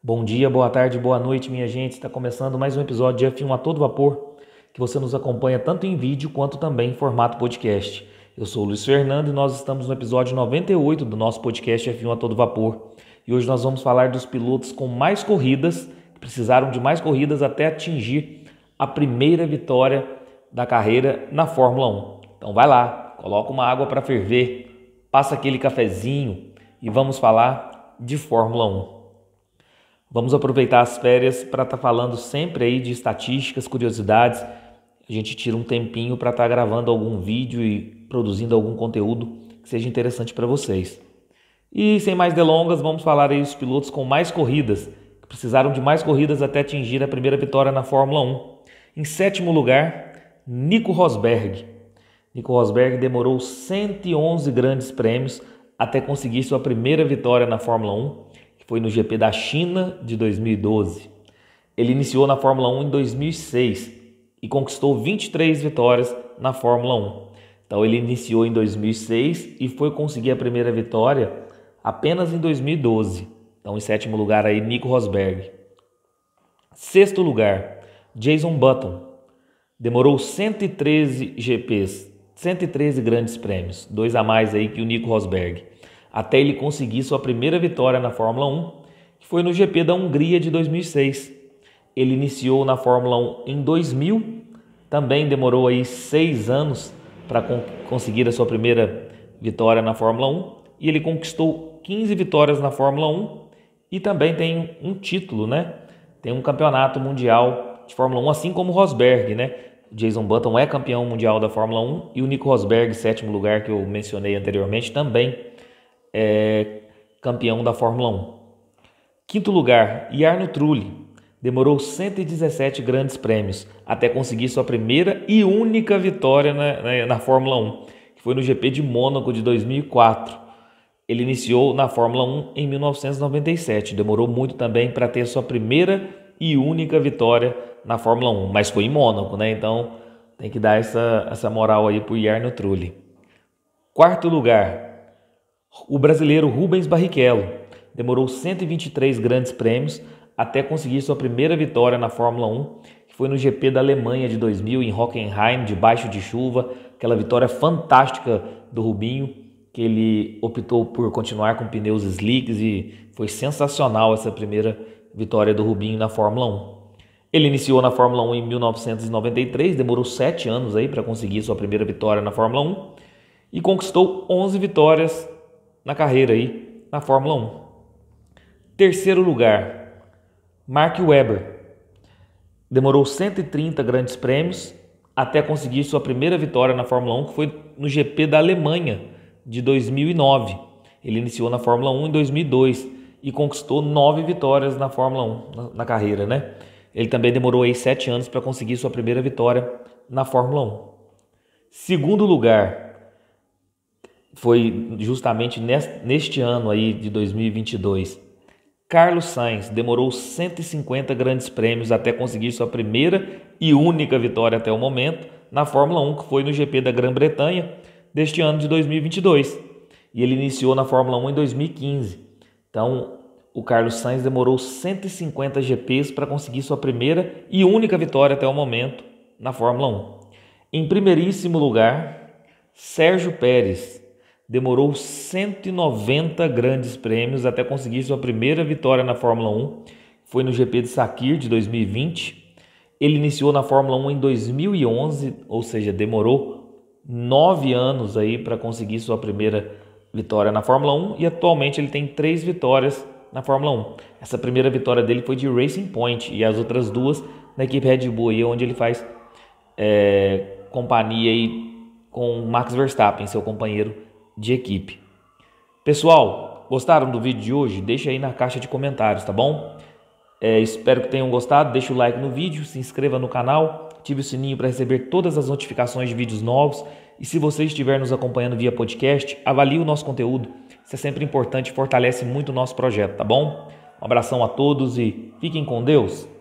Bom dia, boa tarde, boa noite, minha gente. Está começando mais um episódio de F1 a todo vapor, que você nos acompanha tanto em vídeo quanto também em formato podcast. Eu sou o Luiz Fernando e nós estamos no episódio 98 do nosso podcast F1 a todo vapor. E hoje nós vamos falar dos pilotos com mais corridas, que precisaram de mais corridas até atingir a primeira vitória da carreira na Fórmula 1. Então vai lá, coloca uma água para ferver, passa aquele cafezinho e vamos falar de Fórmula 1. Vamos aproveitar as férias para estar tá falando sempre aí de estatísticas, curiosidades. A gente tira um tempinho para estar tá gravando algum vídeo e produzindo algum conteúdo que seja interessante para vocês. E sem mais delongas, vamos falar aí os pilotos com mais corridas, que precisaram de mais corridas até atingir a primeira vitória na Fórmula 1. Em sétimo lugar, Nico Rosberg. Nico Rosberg demorou 111 grandes prêmios até conseguir sua primeira vitória na Fórmula 1 foi no GP da China de 2012. Ele iniciou na Fórmula 1 em 2006 e conquistou 23 vitórias na Fórmula 1. Então ele iniciou em 2006 e foi conseguir a primeira vitória apenas em 2012. Então em sétimo lugar aí Nico Rosberg. Sexto lugar, Jason Button. Demorou 113 GPs, 113 grandes prêmios, dois a mais aí que o Nico Rosberg até ele conseguir sua primeira vitória na Fórmula 1, que foi no GP da Hungria de 2006. Ele iniciou na Fórmula 1 em 2000, também demorou aí seis anos para conseguir a sua primeira vitória na Fórmula 1 e ele conquistou 15 vitórias na Fórmula 1 e também tem um título, né? Tem um campeonato mundial de Fórmula 1, assim como o Rosberg, né? Jason Button é campeão mundial da Fórmula 1 e o Nico Rosberg, sétimo lugar que eu mencionei anteriormente, também é, campeão da Fórmula 1. Quinto lugar, Jarno Trulli. Demorou 117 grandes prêmios até conseguir sua primeira e única vitória na, na, na Fórmula 1, que foi no GP de Mônaco de 2004. Ele iniciou na Fórmula 1 em 1997. Demorou muito também para ter sua primeira e única vitória na Fórmula 1, mas foi em Mônaco, né? Então tem que dar essa, essa moral aí para o Jarno Trulli. Quarto lugar, o brasileiro Rubens Barrichello demorou 123 grandes prêmios até conseguir sua primeira vitória na Fórmula 1, que foi no GP da Alemanha de 2000 em Hockenheim, debaixo de chuva, aquela vitória fantástica do Rubinho, que ele optou por continuar com pneus slicks e foi sensacional essa primeira vitória do Rubinho na Fórmula 1. Ele iniciou na Fórmula 1 em 1993, demorou 7 anos aí para conseguir sua primeira vitória na Fórmula 1 e conquistou 11 vitórias na carreira aí na Fórmula 1. Terceiro lugar, Mark Webber. Demorou 130 grandes prêmios até conseguir sua primeira vitória na Fórmula 1, que foi no GP da Alemanha de 2009. Ele iniciou na Fórmula 1 em 2002 e conquistou nove vitórias na Fórmula 1, na, na carreira, né? Ele também demorou aí sete anos para conseguir sua primeira vitória na Fórmula 1. Segundo lugar, foi justamente neste ano aí de 2022. Carlos Sainz demorou 150 grandes prêmios até conseguir sua primeira e única vitória até o momento na Fórmula 1, que foi no GP da Grã-Bretanha deste ano de 2022. E ele iniciou na Fórmula 1 em 2015. Então, o Carlos Sainz demorou 150 GPs para conseguir sua primeira e única vitória até o momento na Fórmula 1. Em primeiríssimo lugar, Sérgio Pérez, demorou 190 grandes prêmios até conseguir sua primeira vitória na Fórmula 1, foi no GP de Sakir de 2020. Ele iniciou na Fórmula 1 em 2011, ou seja, demorou nove anos aí para conseguir sua primeira vitória na Fórmula 1 e atualmente ele tem três vitórias na Fórmula 1. Essa primeira vitória dele foi de Racing Point e as outras duas na equipe Red Bull, aí, é onde ele faz é, companhia aí com Max Verstappen, seu companheiro de equipe. Pessoal, gostaram do vídeo de hoje? Deixa aí na caixa de comentários, tá bom? É, espero que tenham gostado. Deixa o like no vídeo, se inscreva no canal, ative o sininho para receber todas as notificações de vídeos novos. E se você estiver nos acompanhando via podcast, avalie o nosso conteúdo. Isso é sempre importante, fortalece muito o nosso projeto, tá bom? Um abração a todos e fiquem com Deus.